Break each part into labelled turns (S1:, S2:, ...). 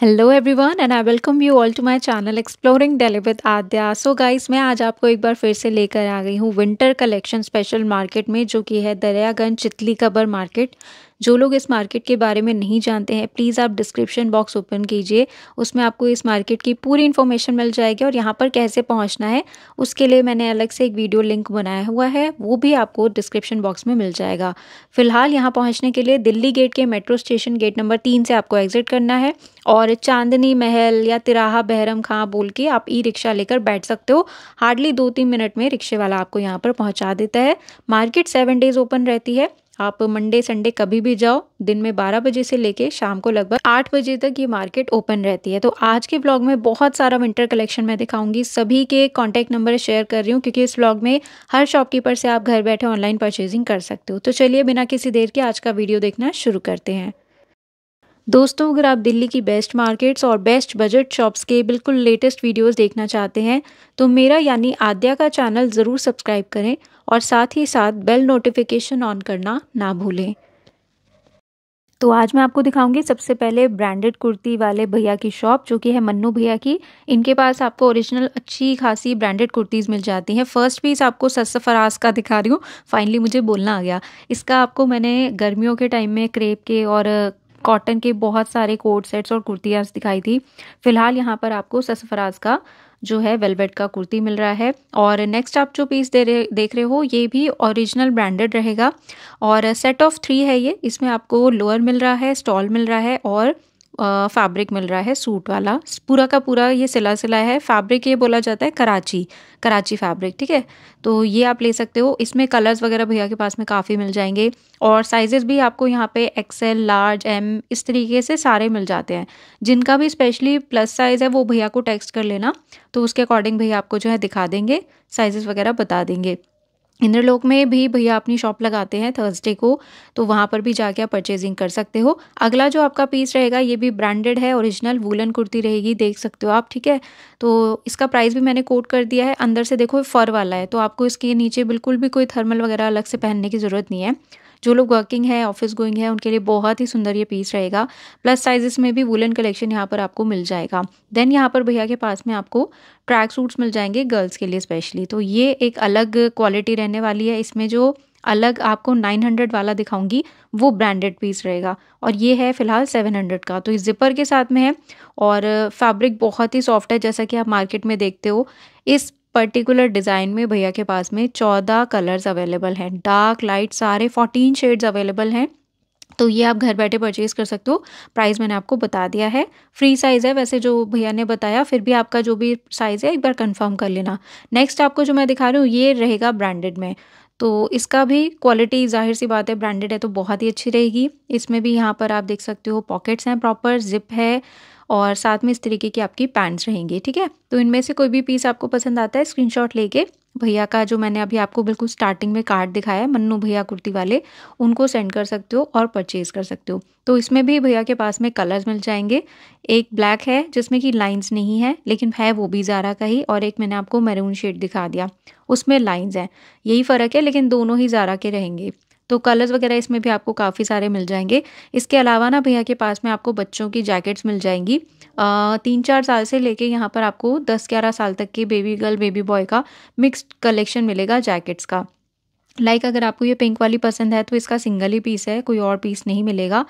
S1: Hello everyone and I welcome you all to my channel exploring daily with Aadya so guys मैं आज आपको एक बार फिर से लेकर आ गई हूँ विंटर कलेक्शन स्पेशल मार्केट में जो कि है दरियागंज चितली कबर मार्केट जो लोग इस मार्केट के बारे में नहीं जानते हैं प्लीज़ आप डिस्क्रिप्शन बॉक्स ओपन कीजिए उसमें आपको इस मार्केट की पूरी इन्फॉर्मेशन मिल जाएगी और यहाँ पर कैसे पहुँचना है उसके लिए मैंने अलग से एक वीडियो लिंक बनाया हुआ है वो भी आपको डिस्क्रिप्शन बॉक्स में मिल जाएगा फिलहाल यहाँ पहुँचने के लिए दिल्ली गेट के मेट्रो स्टेशन गेट नंबर तीन से आपको एग्जिट करना है और चांदनी महल या तिराहा बहरम खां बोल के आप ई रिक्शा लेकर बैठ सकते हो हार्डली दो तीन मिनट में रिक्शे वाला आपको यहाँ पर पहुँचा देता है मार्केट सेवन डेज ओपन रहती है आप मंडे संडे कभी भी जाओ दिन में 12 बजे से लेके शाम को लगभग 8 बजे तक ये मार्केट ओपन रहती है तो आज के ब्लॉग में बहुत सारा विंटर कलेक्शन मैं दिखाऊंगी सभी के कॉन्टैक्ट नंबर शेयर कर रही हूँ क्योंकि इस ब्लॉग में हर शॉपकीपर से आप घर बैठे ऑनलाइन परचेजिंग कर सकते हो तो चलिए बिना किसी देर के आज का वीडियो देखना शुरू करते हैं दोस्तों अगर आप दिल्ली की बेस्ट मार्केट्स और बेस्ट बजट शॉप्स के बिल्कुल लेटेस्ट वीडियोस देखना चाहते हैं तो मेरा यानी आद्या का चैनल ज़रूर सब्सक्राइब करें और साथ ही साथ बेल नोटिफिकेशन ऑन करना ना भूलें तो आज मैं आपको दिखाऊंगी सबसे पहले ब्रांडेड कुर्ती वाले भैया की शॉप जो कि है मन्नू भैया की इनके पास आपको ओरिजिनल अच्छी खासी ब्रांडेड कुर्तीज़ मिल जाती हैं फर्स्ट पीस आपको सस्सफराज का दिखा रही हूँ फाइनली मुझे बोलना आ गया इसका आपको मैंने गर्मियों के टाइम में क्रेप के और कॉटन के बहुत सारे कोट सेट्स और कुर्तियाँ दिखाई थी फिलहाल यहाँ पर आपको ससफराज का जो है वेलवेट का कुर्ती मिल रहा है और नेक्स्ट आप जो पीस दे रहे देख रहे हो ये भी ओरिजिनल ब्रांडेड रहेगा और सेट ऑफ थ्री है ये इसमें आपको लोअर मिल रहा है स्टॉल मिल रहा है और फैब्रिक मिल रहा है सूट वाला पूरा का पूरा ये सिला सिला है फैब्रिक ये बोला जाता है कराची कराची फैब्रिक ठीक है तो ये आप ले सकते हो इसमें कलर्स वगैरह भैया के पास में काफ़ी मिल जाएंगे और साइजेस भी आपको यहाँ पे एक्सेल लार्ज एम इस तरीके से सारे मिल जाते हैं जिनका भी स्पेशली प्लस साइज़ है वो भैया को टेक्स्ट कर लेना तो उसके अकॉर्डिंग भैया आपको जो है दिखा देंगे साइजेस वगैरह बता देंगे इंद्रलोक में भी भैया अपनी शॉप लगाते हैं थर्सडे को तो वहाँ पर भी जाके आप परचेजिंग कर सकते हो अगला जो आपका पीस रहेगा ये भी ब्रांडेड है ओरिजिनल वूलन कुर्ती रहेगी देख सकते हो आप ठीक है तो इसका प्राइस भी मैंने कोट कर दिया है अंदर से देखो फर वाला है तो आपको इसके नीचे बिल्कुल भी कोई थर्मल वगैरह अलग से पहनने की ज़रूरत नहीं है जो लोग वर्किंग है ऑफिस गोइंग है उनके लिए बहुत ही सुंदर ये पीस रहेगा प्लस साइजेस में भी वुलन कलेक्शन यहाँ पर आपको मिल जाएगा देन यहाँ पर भैया के पास में आपको ट्रैक सूट्स मिल जाएंगे गर्ल्स के लिए स्पेशली तो ये एक अलग क्वालिटी रहने वाली है इसमें जो अलग आपको 900 वाला दिखाऊंगी वो ब्रांडेड पीस रहेगा और ये है फिलहाल 700 का तो इस जिपर के साथ में है और फैब्रिक बहुत ही सॉफ्ट है जैसा कि आप मार्केट में देखते हो इस पर्टिकुलर डिज़ाइन में भैया के पास में चौदह कलर्स अवेलेबल हैं डार्क लाइट सारे फोर्टीन शेड्स अवेलेबल हैं तो ये आप घर बैठे परचेज कर सकते हो प्राइस मैंने आपको बता दिया है फ्री साइज़ है वैसे जो भैया ने बताया फिर भी आपका जो भी साइज़ है एक बार कंफर्म कर लेना नेक्स्ट आपको जो मैं दिखा रही हूँ ये रहेगा ब्रांडेड में तो इसका भी क्वालिटी जाहिर सी बात है ब्रांडेड है तो बहुत ही अच्छी रहेगी इसमें भी यहाँ पर आप देख सकते हो पॉकेट्स हैं प्रॉपर जिप है और साथ में इस तरीके की आपकी पैंट्स रहेंगी ठीक है तो इनमें से कोई भी पीस आपको पसंद आता है स्क्रीनशॉट लेके भैया का जो मैंने अभी आपको बिल्कुल स्टार्टिंग में कार्ड दिखाया है मन्नू भैया कुर्ती वाले उनको सेंड कर सकते हो और परचेज़ कर सकते हो तो इसमें भी भैया के पास में कलर्स मिल जाएंगे एक ब्लैक है जिसमें कि लाइंस नहीं है लेकिन है वो भी ज़ारा का ही और एक मैंने आपको मैरून शेड दिखा दिया उसमें लाइन्स हैं यही फ़र्क है लेकिन दोनों ही ज़ारा के रहेंगे तो कलर्स वगैरह इसमें भी आपको काफ़ी सारे मिल जाएंगे इसके अलावा ना भैया के पास में आपको बच्चों की जैकेट्स मिल जाएंगी आ, तीन चार साल से लेके यहाँ पर आपको दस ग्यारह साल तक के बेबी गर्ल बेबी बॉय का मिक्सड कलेक्शन मिलेगा जैकेट्स का लाइक like अगर आपको ये पिंक वाली पसंद है तो इसका सिंगल ही पीस है कोई और पीस नहीं मिलेगा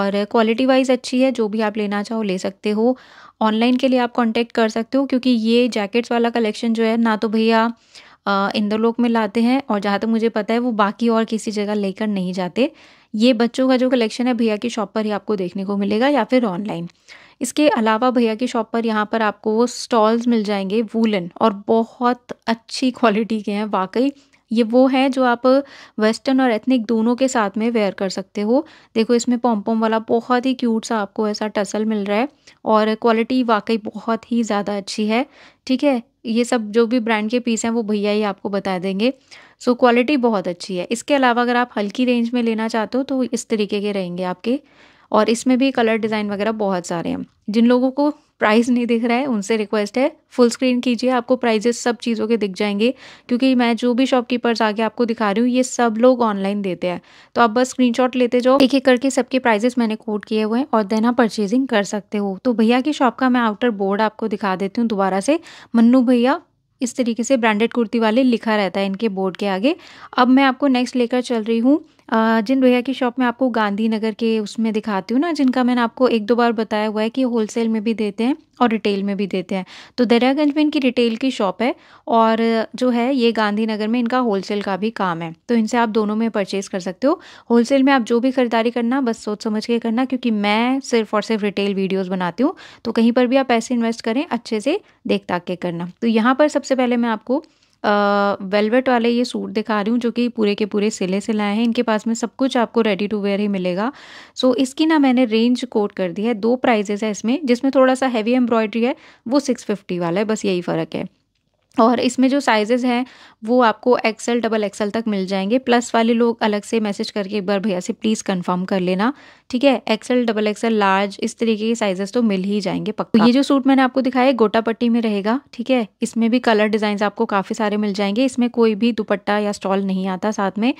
S1: और क्वालिटी वाइज अच्छी है जो भी आप लेना चाहो ले सकते हो ऑनलाइन के लिए आप कांटेक्ट कर सकते हो क्योंकि ये जैकेट्स वाला कलेक्शन जो है ना तो भैया इंद्रलोक में लाते हैं और जहाँ तक मुझे पता है वो बाकी और किसी जगह लेकर नहीं जाते ये बच्चों का जो कलेक्शन है भैया की शॉप पर ही आपको देखने को मिलेगा या फिर ऑनलाइन इसके अलावा भैया की शॉप पर यहाँ पर आपको वो स्टॉल्स मिल जाएंगे वूलन और बहुत अच्छी क्वालिटी के हैं वाकई ये वो हैं जो आप वेस्टर्न और एथनिक दोनों के साथ में वेयर कर सकते हो देखो इसमें पोम वाला बहुत ही क्यूट सा आपको ऐसा टसल मिल रहा है और क्वालिटी वाकई बहुत ही ज़्यादा अच्छी है ठीक है ये सब जो भी ब्रांड के पीस हैं वो भैया ही आपको बता देंगे सो क्वालिटी बहुत अच्छी है इसके अलावा अगर आप हल्की रेंज में लेना चाहते हो तो इस तरीके के रहेंगे आपके और इसमें भी कलर डिज़ाइन वगैरह बहुत सारे हैं जिन लोगों को प्राइस नहीं दिख रहा है उनसे रिक्वेस्ट है फुल स्क्रीन कीजिए आपको प्राइजेस सब चीज़ों के दिख जाएंगे क्योंकि मैं जो भी शॉपकीपर्स आगे आपको दिखा रही हूँ ये सब लोग ऑनलाइन देते हैं तो आप बस स्क्रीनशॉट लेते जाओ एक एक करके सबके प्राइजेस मैंने कोट किए हुए हैं और देन आप परचेजिंग कर सकते हो तो भैया की शॉप का मैं आउटर बोर्ड आपको दिखा देती हूँ दोबारा से मन्नू भैया इस तरीके से ब्रांडेड कुर्ती वाले लिखा रहता है इनके बोर्ड के आगे अब मैं आपको नेक्स्ट लेकर चल रही हूँ जिन भैया की शॉप में आपको गांधीनगर के उसमें दिखाती हूँ ना जिनका मैंने आपको एक दो बार बताया हुआ है कि होलसेल में भी देते हैं और रिटेल में भी देते हैं तो दरियागंज में इनकी रिटेल की शॉप है और जो है ये गांधीनगर में इनका होलसेल का भी काम है तो इनसे आप दोनों में परचेज कर सकते हो होलसेल में आप जो भी खरीदारी करना बस सोच समझ के करना क्योंकि मैं सिर्फ और सिर्फ रिटेल वीडियोस बनाती हूँ तो कहीं पर भी आप पैसे इन्वेस्ट करें अच्छे से देख ताक के करना तो यहाँ पर सबसे पहले मैं आपको वेलवेट वाले ये सूट दिखा रही हूँ जो कि पूरे के पूरे सिले सिलाए हैं इनके पास में सब कुछ आपको रेडी टू वेयर ही मिलेगा सो so, इसकी ना मैंने रेंज कोट कर दी है दो प्राइजेस है इसमें जिसमें थोड़ा सा हैवी एम्ब्रॉयडरी है वो सिक्स फिफ्टी वाला है बस यही फ़र्क है और इसमें जो साइजेज़ हैं वो आपको एक्सेल डबल एक्सेल तक मिल जाएंगे प्लस वाले लोग अलग से मैसेज करके एक बार भैया से प्लीज़ कंफर्म कर लेना ठीक है एक्सेल डबल एक्सेल लार्ज इस तरीके के साइजेस तो मिल ही जाएंगे पक्का तो ये जो सूट मैंने आपको दिखाया गोटा पट्टी में रहेगा ठीक है इसमें भी कलर डिज़ाइन आपको काफ़ी सारे मिल जाएंगे इसमें कोई भी दुपट्टा या स्टॉल नहीं आता साथ में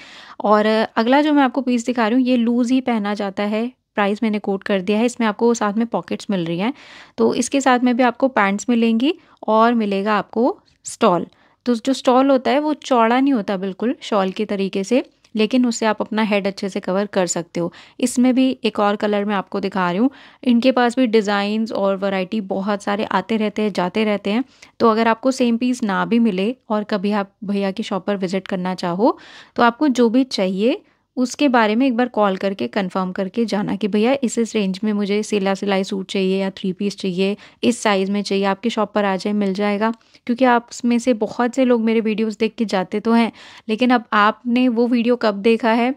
S1: और अगला जो मैं आपको पीस दिखा रही हूँ ये लूज़ ही पहना जाता है प्राइस मैंने कोट कर दिया है इसमें आपको साथ में पॉकेट्स मिल रही हैं तो इसके साथ में भी आपको पैंट्स मिलेंगी और मिलेगा आपको स्टॉल तो जो स्टॉल होता है वो चौड़ा नहीं होता बिल्कुल शॉल के तरीके से लेकिन उससे आप अपना हेड अच्छे से कवर कर सकते हो इसमें भी एक और कलर मैं आपको दिखा रही हूँ इनके पास भी डिज़ाइंस और वैरायटी बहुत सारे आते रहते हैं जाते रहते हैं तो अगर आपको सेम पीस ना भी मिले और कभी आप भैया की शॉप पर विज़िट करना चाहो तो आपको जो भी चाहिए उसके बारे में एक बार कॉल करके कंफर्म करके जाना कि भैया इस इस रेंज में मुझे सिला सिलाई सूट चाहिए या थ्री पीस चाहिए इस साइज़ में चाहिए आपकी शॉप पर आ जाए मिल जाएगा क्योंकि आप में से बहुत से लोग मेरे वीडियोस देख के जाते तो हैं लेकिन अब आपने वो वीडियो कब देखा है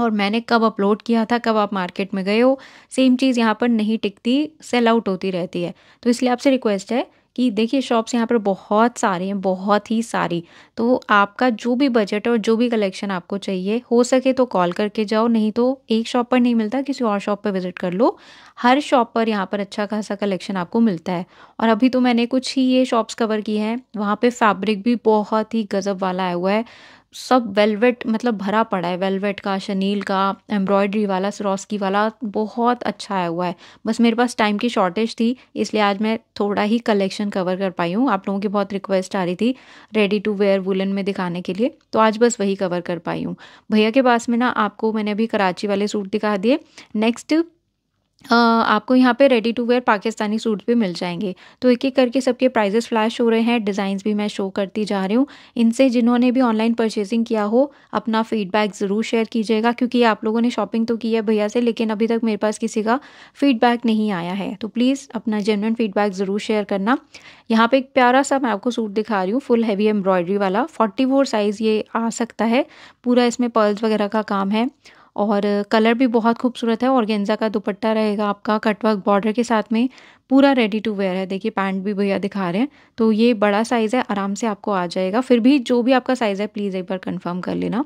S1: और मैंने कब अपलोड किया था कब आप मार्केट में गए हो सेम चीज़ यहाँ पर नहीं टिकती सेल आउट होती रहती है तो इसलिए आपसे रिक्वेस्ट है कि देखिए शॉप्स यहाँ पर बहुत सारे हैं बहुत ही सारी तो आपका जो भी बजट और जो भी कलेक्शन आपको चाहिए हो सके तो कॉल करके जाओ नहीं तो एक शॉप पर नहीं मिलता किसी और शॉप पर विज़िट कर लो हर शॉप पर यहाँ पर अच्छा खासा कलेक्शन आपको मिलता है और अभी तो मैंने कुछ ही ये शॉप्स कवर की हैं वहाँ पर फैब्रिक भी बहुत ही गज़ब वाला आया हुआ है सब वेलवेट मतलब भरा पड़ा है वेलवेट का शनील का एम्ब्रॉयडरी वाला सरोस्की वाला बहुत अच्छा आया हुआ है बस मेरे पास टाइम की शॉर्टेज थी इसलिए आज मैं थोड़ा ही कलेक्शन कवर कर पाई हूँ आप लोगों की बहुत रिक्वेस्ट आ रही थी रेडी टू वेयर वुलन में दिखाने के लिए तो आज बस वही कवर कर पाई हूँ भैया के पास में ना आपको मैंने अभी कराची वाले सूट दिखा दिए नेक्स्ट आपको यहाँ पे ready to wear Pakistani suit भी मिल जाएंगे तो एक एक करके सबके प्राइजेस फ्लैश हो रहे हैं डिज़ाइंस भी मैं शो करती जा रही हूँ इनसे जिन्होंने भी ऑनलाइन परचेजिंग किया हो अपना फीडबैक ज़रूर शेयर कीजिएगा क्योंकि आप लोगों ने शॉपिंग तो की है भैया से लेकिन अभी तक मेरे पास किसी का फीडबैक नहीं आया है तो प्लीज़ अपना जेनवन फीडबैक ज़रूर शेयर करना यहाँ पर एक प्यारा सा मैं आपको सूट दिखा रही हूँ फुल हैवी एम्ब्रॉयडरी वाला फोर्टी साइज़ ये आ सकता है पूरा इसमें पर्ल्स वगैरह का काम है और कलर भी बहुत खूबसूरत है ऑर्गेन्जा का दुपट्टा रहेगा आपका कटवर्क बॉर्डर के साथ में पूरा रेडी टू वेयर है देखिए पैंट भी भैया दिखा रहे हैं तो ये बड़ा साइज़ है आराम से आपको आ जाएगा फिर भी जो भी आपका साइज़ है प्लीज़ एक बार कंफर्म कर लेना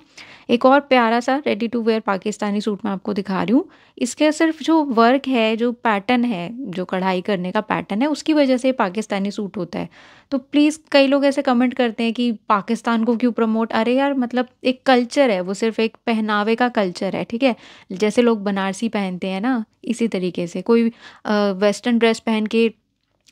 S1: एक और प्यारा सा ready to wear Pakistani suit मैं आपको दिखा रही हूँ इसके सिर्फ जो वर्क है जो पैटर्न है जो कढ़ाई करने का पैटर्न है उसकी वजह से पाकिस्तानी सूट होता है तो प्लीज़ कई लोग ऐसे कमेंट करते हैं कि पाकिस्तान को क्यों प्रमोट अरे यार मतलब एक कल्चर है वो सिर्फ एक पहनावे का कल्चर है ठीक है जैसे लोग बनारसी पहनते हैं ना इसी तरीके से कोई वेस्टर्न ड्रेस पहन के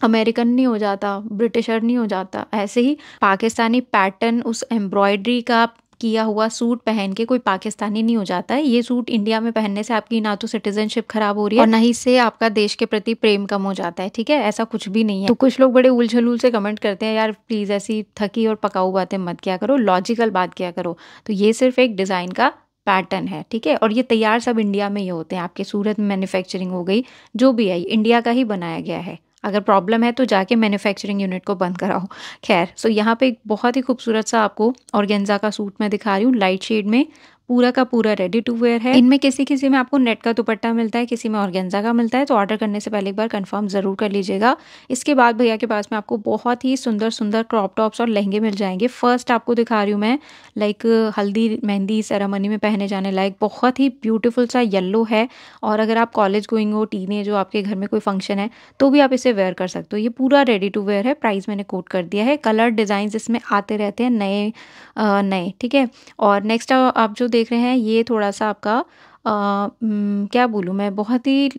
S1: अमेरिकन नहीं हो जाता ब्रिटिशर नहीं हो जाता ऐसे ही पाकिस्तानी पैटर्न उस एम्ब्रॉयडरी का किया हुआ सूट पहन के कोई पाकिस्तानी नहीं हो जाता है ये सूट इंडिया में पहनने से आपकी ना तो सिटीजनशिप खराब हो रही है और ना ही से आपका देश के प्रति प्रेम कम हो जाता है ठीक है ऐसा कुछ भी नहीं है तो कुछ लोग बड़े उलझलूल से कमेंट करते हैं यार प्लीज ऐसी थकी और पकाऊ बातें मत किया करो लॉजिकल बात किया करो तो ये सिर्फ एक डिजाइन का पैटर्न है ठीक है और ये तैयार सब इंडिया में ही होते हैं आपके सूरत में मैन्युफैक्चरिंग हो गई जो भी है इंडिया का ही बनाया गया है अगर प्रॉब्लम है तो जाके मैन्युफैक्चरिंग यूनिट को बंद कराओ खैर सो यहाँ पे एक बहुत ही खूबसूरत सा आपको ऑर्गेन्जा का सूट मैं दिखा रही हूँ लाइट शेड में पूरा का पूरा रेडी टू वेयर है इनमें किसी किसी में आपको नेट का दुपट्टा मिलता है किसी में ऑर्गेन्जा का मिलता है तो ऑर्डर करने से पहले एक बार कंफर्म ज़रूर कर लीजिएगा इसके बाद भैया के पास में आपको बहुत ही सुंदर सुंदर क्रॉप टॉप्स और लहंगे मिल जाएंगे फर्स्ट आपको दिखा रही हूँ मैं लाइक हल्दी मेहंदी सेरामनी में पहने जाने लायक बहुत ही ब्यूटीफुल सा येल्लो है और अगर आप कॉलेज गोइंग हो टीन जो आपके घर में कोई फंक्शन है तो भी आप इसे वेयर कर सकते हो ये पूरा रेडी टू वेयर है प्राइस मैंने कोट कर दिया है कलर डिज़ाइन इसमें आते रहते हैं नए नए ठीक है और नेक्स्ट आप जो देख रहे हैं ये थोड़ा सा आपका आ, क्या बोलूँ मैं बहुत ही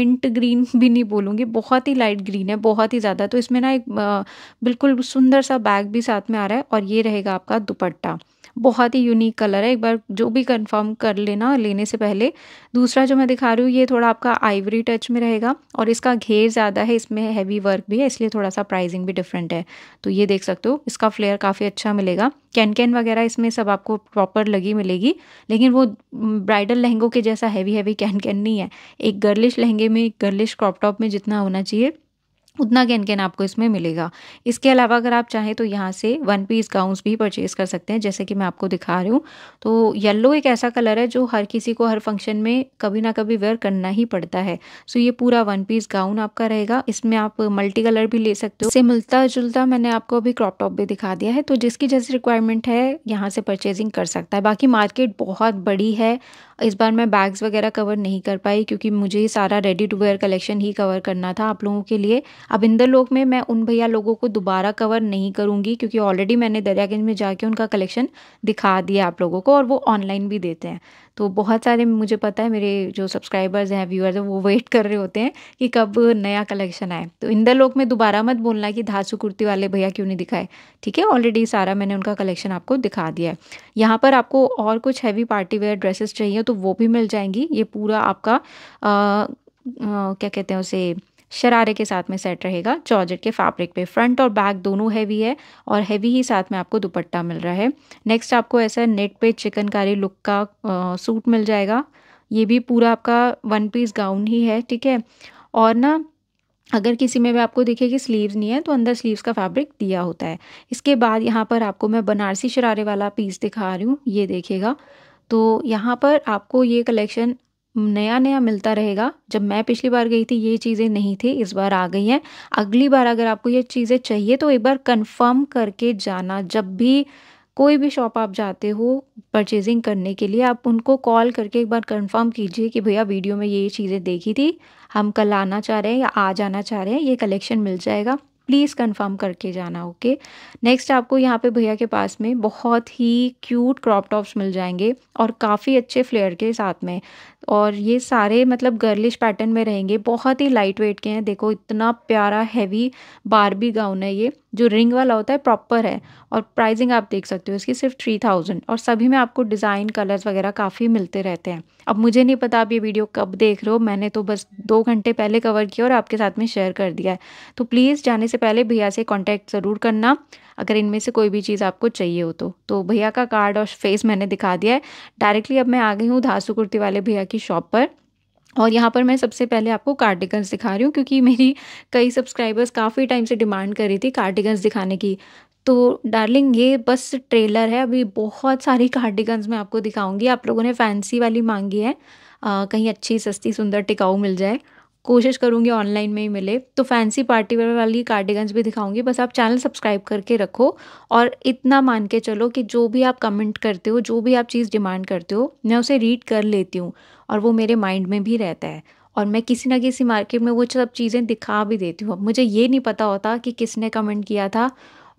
S1: मिंट ग्रीन भी नहीं बोलूँगी बहुत ही लाइट ग्रीन है बहुत ही ज़्यादा तो इसमें ना एक आ, बिल्कुल सुंदर सा बैग भी साथ में आ रहा है और ये रहेगा आपका दुपट्टा बहुत ही यूनिक कलर है एक बार जो भी कंफर्म कर लेना लेने से पहले दूसरा जो मैं दिखा रही हूँ ये थोड़ा आपका आइवरी टच में रहेगा और इसका घेर ज़्यादा है इसमें हैवी वर्क भी है इसलिए थोड़ा सा प्राइजिंग भी डिफरेंट है तो ये देख सकते हो इसका फ्लेयर काफ़ी अच्छा मिलेगा कैन कैन वगैरह इसमें सब आपको प्रॉपर लगी मिलेगी लेकिन वो ब्राइडल लहंगों के जैसा हैवी हैवी कैन कैन नहीं है एक गर्लिश लहंगे में गर्लिश क्रॉप टॉप में जितना होना चाहिए उतना गेन गेन आपको इसमें मिलेगा इसके अलावा अगर आप चाहें तो यहाँ से वन पीस गाउंस भी परचेज़ कर सकते हैं जैसे कि मैं आपको दिखा रही हूँ तो येल्लो एक ऐसा कलर है जो हर किसी को हर फंक्शन में कभी ना कभी वेयर करना ही पड़ता है सो ये पूरा वन पीस गाउन आपका रहेगा इसमें आप मल्टी कलर भी ले सकते हो इससे मिलता जुलता मैंने आपको अभी क्रॉप टॉप भी दिखा दिया है तो जिसकी जैसी रिक्वायरमेंट है यहाँ से परचेजिंग कर सकता है बाकी मार्केट बहुत बड़ी है इस बार मैं बैग्स वगैरह कवर नहीं कर पाई क्योंकि मुझे सारा रेडी टू वेयर कलेक्शन ही कवर करना था आप लोगों के लिए इंदर लोक में मैं उन भैया लोगों को दोबारा कवर नहीं करूँगी क्योंकि ऑलरेडी मैंने दरियागंज में जाके उनका कलेक्शन दिखा दिया आप लोगों को और वो ऑनलाइन भी देते हैं तो बहुत सारे मुझे पता है मेरे जो सब्सक्राइबर्स हैं व्यूअर्स हैं वो वेट कर रहे होते हैं कि कब नया कलेक्शन आए तो इंदर लोक में दोबारा मत बोलना कि धासु कुर्ती वाले भैया क्यों नहीं दिखाए ठीक है ऑलरेडी सारा मैंने उनका कलेक्शन आपको दिखा दिया है यहाँ पर आपको और कुछ हैवी पार्टी वेयर ड्रेसेस चाहिए तो वो भी मिल जाएंगी ये पूरा आपका आ, आ, क्या कहते हैं उसे शरारे के साथ में सेट रहेगा जॉर्जेट के फैब्रिक पे फ्रंट और बैक दोनों हैवी है और हैवी ही साथ में आपको दुपट्टा मिल रहा है नेक्स्ट आपको ऐसा नेट पे चिकनकारी लुक का आ, सूट मिल जाएगा ये भी पूरा आपका वन पीस गाउन ही है ठीक है और ना अगर किसी में भी आपको देखिए कि स्लीव्स नहीं है तो अंदर स्लीव्स का फैब्रिक दिया होता है इसके बाद यहाँ पर आपको मैं बनारसी शरारे वाला पीस दिखा रही हूँ ये देखेगा तो यहाँ पर आपको ये कलेक्शन नया नया मिलता रहेगा जब मैं पिछली बार गई थी ये चीज़ें नहीं थी इस बार आ गई हैं अगली बार अगर आपको ये चीज़ें चाहिए तो एक बार कंफर्म करके जाना जब भी कोई भी शॉप आप जाते हो परचेजिंग करने के लिए आप उनको कॉल करके एक बार कंफर्म कीजिए कि भैया वीडियो में ये चीज़ें देखी थी हम कल आना चाह रहे हैं या आ जाना चाह रहे हैं ये कलेक्शन मिल जाएगा प्लीज़ कंफर्म करके जाना ओके नेक्स्ट आपको यहाँ पे भैया के पास में बहुत ही क्यूट क्रॉप टॉप्स मिल जाएंगे और काफ़ी अच्छे फ्लेयर के साथ में और ये सारे मतलब गर्लिश पैटर्न में रहेंगे बहुत ही लाइट वेट के हैं देखो इतना प्यारा हैवी बारबी गाउन है ये जो रिंग वाला होता है प्रॉपर है और प्राइसिंग आप देख सकते हो इसकी सिर्फ थ्री थाउजेंड और सभी में आपको डिज़ाइन कलर्स वगैरह काफ़ी मिलते रहते हैं अब मुझे नहीं पता आप ये वीडियो कब देख रहे हो मैंने तो बस दो घंटे पहले कवर किया और आपके साथ में शेयर कर दिया है तो प्लीज़ जाने से पहले भैया से कॉन्टैक्ट ज़रूर करना अगर इनमें से कोई भी चीज़ आपको चाहिए हो तो तो भैया का कार्ड और फेस मैंने दिखा दिया है डायरेक्टली अब मैं आ गई हूँ धासु कुर्ती वाले भैया की शॉप पर और यहाँ पर मैं सबसे पहले आपको कार्डिगन्स दिखा रही हूँ क्योंकि मेरी कई सब्सक्राइबर्स काफ़ी टाइम से डिमांड कर रही थी कार्डिगन्स दिखाने की तो डार्लिंग ये बस ट्रेलर है अभी बहुत सारी कार्डिगन्स मैं आपको दिखाऊंगी आप लोगों ने फैंसी वाली मांगी है आ, कहीं अच्छी सस्ती सुंदर टिकाऊ मिल जाए कोशिश करूँगी ऑनलाइन में ही मिले तो फैंसी पार्टी वेयर वाली कार्डिगन्स भी दिखाऊंगी बस आप चैनल सब्सक्राइब करके रखो और इतना मान के चलो कि जो भी आप कमेंट करते हो जो भी आप चीज़ डिमांड करते हो मैं उसे रीड कर लेती हूँ और वो मेरे माइंड में भी रहता है और मैं किसी ना किसी मार्केट में वो सब चीज़ें दिखा भी देती हूँ अब मुझे ये नहीं पता होता कि किसने कमेंट किया था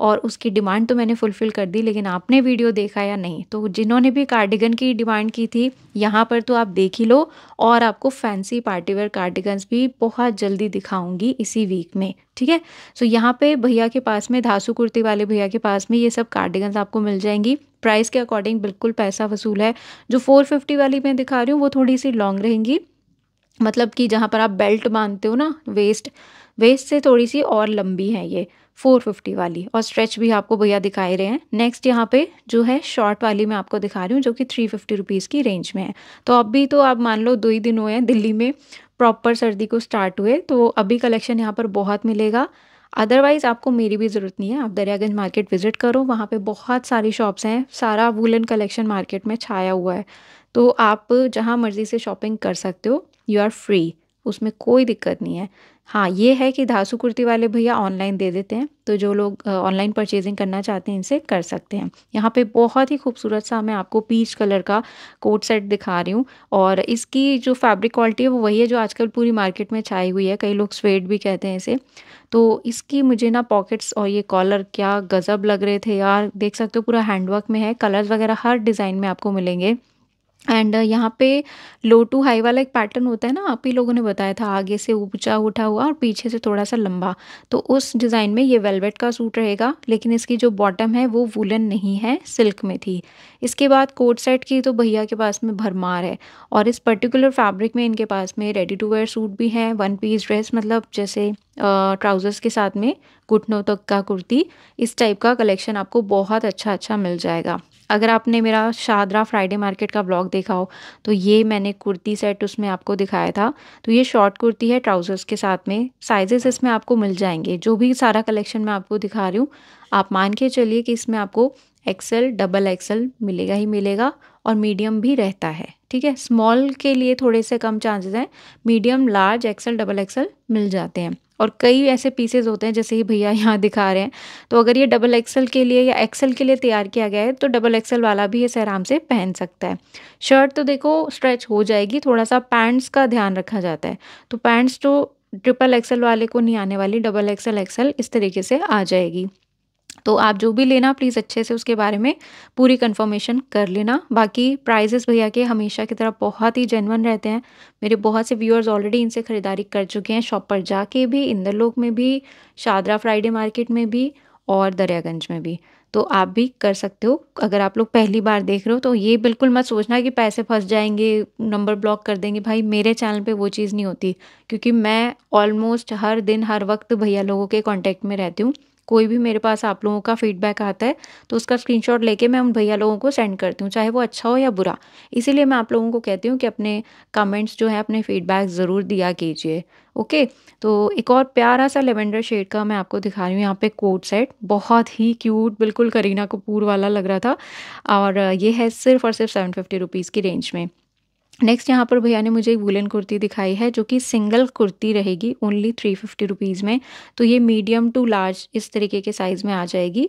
S1: और उसकी डिमांड तो मैंने फुलफ़िल कर दी लेकिन आपने वीडियो देखा या नहीं तो जिन्होंने भी कार्डिगन की डिमांड की थी यहाँ पर तो आप देख ही लो और आपको फैंसी पार्टीवेयर कार्डिगन्स भी बहुत जल्दी दिखाऊंगी इसी वीक में ठीक है सो यहाँ पे भैया के पास में धासु कुर्ती वाले भैया के पास में ये सब कार्डिगन्स आपको मिल जाएंगी प्राइस के अकॉर्डिंग बिल्कुल पैसा वसूल है जो फोर वाली मैं दिखा रही हूँ वो थोड़ी सी लॉन्ग रहेंगी मतलब कि जहाँ पर आप बेल्ट बांधते हो ना वेस्ट वेस्ट से थोड़ी सी और लंबी है ये 450 वाली और स्ट्रेच भी आपको भैया दिखाई रहे हैं नेक्स्ट यहाँ पे जो है शॉर्ट वाली मैं आपको दिखा रही हूँ जो कि थ्री फिफ्टी रुपीज़ की रेंज में है तो अभी तो आप मान लो दो ही दिन हुए हैं दिल्ली में प्रॉपर सर्दी को स्टार्ट हुए तो अभी कलेक्शन यहाँ पर बहुत मिलेगा अदरवाइज़ आपको मेरी भी ज़रूरत नहीं है आप दरियागंज मार्केट विज़िट करो वहाँ पर बहुत सारी शॉप्स हैं सारा वुलन कलेक्शन मार्केट में छाया हुआ है तो आप जहाँ मर्ज़ी से शॉपिंग कर सकते हो यू आर फ्री उसमें कोई दिक्कत नहीं है हाँ ये है कि धासु कुर्ती वाले भैया ऑनलाइन दे देते हैं तो जो लोग ऑनलाइन परचेजिंग करना चाहते हैं इनसे कर सकते हैं यहाँ पे बहुत ही खूबसूरत सा मैं आपको पीच कलर का कोट सेट दिखा रही हूँ और इसकी जो फैब्रिक क्वालिटी है वो वही है जो आजकल पूरी मार्केट में छाई हुई है कई लोग स्वेट भी कहते हैं इसे तो इसकी मुझे ना पॉकेट्स और ये कॉलर क्या गज़ब लग रहे थे यार देख सकते हो पूरा हैंडवर्क में है कलर्स वगैरह हर डिज़ाइन में आपको मिलेंगे एंड uh, यहाँ पे लो टू हाई वाला एक पैटर्न होता है ना आप ही लोगों ने बताया था आगे से ऊंचा उठा हुआ और पीछे से थोड़ा सा लंबा तो उस डिज़ाइन में ये वेलवेट का सूट रहेगा लेकिन इसकी जो बॉटम है वो वुलन नहीं है सिल्क में थी इसके बाद कोट सेट की तो भैया के पास में भरमार है और इस पर्टिकुलर फैब्रिक में इनके पास में रेडी टू वेयर सूट भी हैं वन पीस ड्रेस मतलब जैसे ट्राउज़र्स uh, के साथ में घुटनों तक का कुर्ती इस टाइप का कलेक्शन आपको बहुत अच्छा अच्छा मिल जाएगा अगर आपने मेरा शाहदरा फ्राइडे मार्केट का ब्लॉग देखा हो तो ये मैंने कुर्ती सेट उसमें आपको दिखाया था तो ये शॉर्ट कुर्ती है ट्राउज़र्स के साथ में साइजेस इसमें आपको मिल जाएंगे जो भी सारा कलेक्शन मैं आपको दिखा रही हूँ आप मान के चलिए कि इसमें आपको एक्सेल डबल एक्सेल मिलेगा ही मिलेगा और मीडियम भी रहता है ठीक है स्मॉल के लिए थोड़े से कम चांसेस हैं medium large XL double XL मिल जाते हैं और कई ऐसे पीसेज होते हैं जैसे ही भैया यहाँ दिखा रहे हैं तो अगर ये डबल एक्सल के लिए या एक्सल के लिए तैयार किया गया है तो डबल एक्सल वाला भी इसे आराम से पहन सकता है शर्ट तो देखो स्ट्रेच हो जाएगी थोड़ा सा पैंट्स का ध्यान रखा जाता है तो पैंट्स तो ट्रिपल एक्सल वाले को नहीं आने वाली डबल एक्सल एक्सल इस तरीके से आ जाएगी तो आप जो भी लेना प्लीज़ अच्छे से उसके बारे में पूरी कंफर्मेशन कर लेना बाकी प्राइजेस भैया के हमेशा की तरह बहुत ही जेनवन रहते हैं मेरे बहुत से व्यूअर्स ऑलरेडी इनसे ख़रीदारी कर चुके हैं शॉप पर जाके भी इंदरलोक में भी शादरा फ्राइडे मार्केट में भी और दरियागंज में भी तो आप भी कर सकते हो अगर आप लोग पहली बार देख रहे हो तो ये बिल्कुल मत सोचना कि पैसे फंस जाएंगे नंबर ब्लॉक कर देंगे भाई मेरे चैनल पे वो चीज़ नहीं होती क्योंकि मैं ऑलमोस्ट हर दिन हर वक्त भैया लोगों के कांटेक्ट में रहती हूँ कोई भी मेरे पास आप लोगों का फीडबैक आता है तो उसका स्क्रीनशॉट लेके मैं उन भैया लोगों को सेंड करती हूँ चाहे वो अच्छा हो या बुरा इसीलिए मैं आप लोगों को कहती हूँ कि अपने कमेंट्स जो है अपने फीडबैक ज़रूर दिया कीजिए ओके तो एक और प्यारा सा लेवेंडर शेड का मैं आपको दिखा रही हूँ यहाँ पे कोट सेट बहुत ही क्यूट बिल्कुल करीना कपूर वाला लग रहा था और ये है सिर्फ और सिर्फ सेवन फिफ्टी रुपीज़ की रेंज में नेक्स्ट यहाँ पर भैया ने मुझे एक वुलन कुर्ती दिखाई है जो कि सिंगल कुर्ती रहेगी ओनली थ्री फिफ्टी रुपीज़ में तो ये मीडियम टू लार्ज इस तरीके के साइज़ में आ जाएगी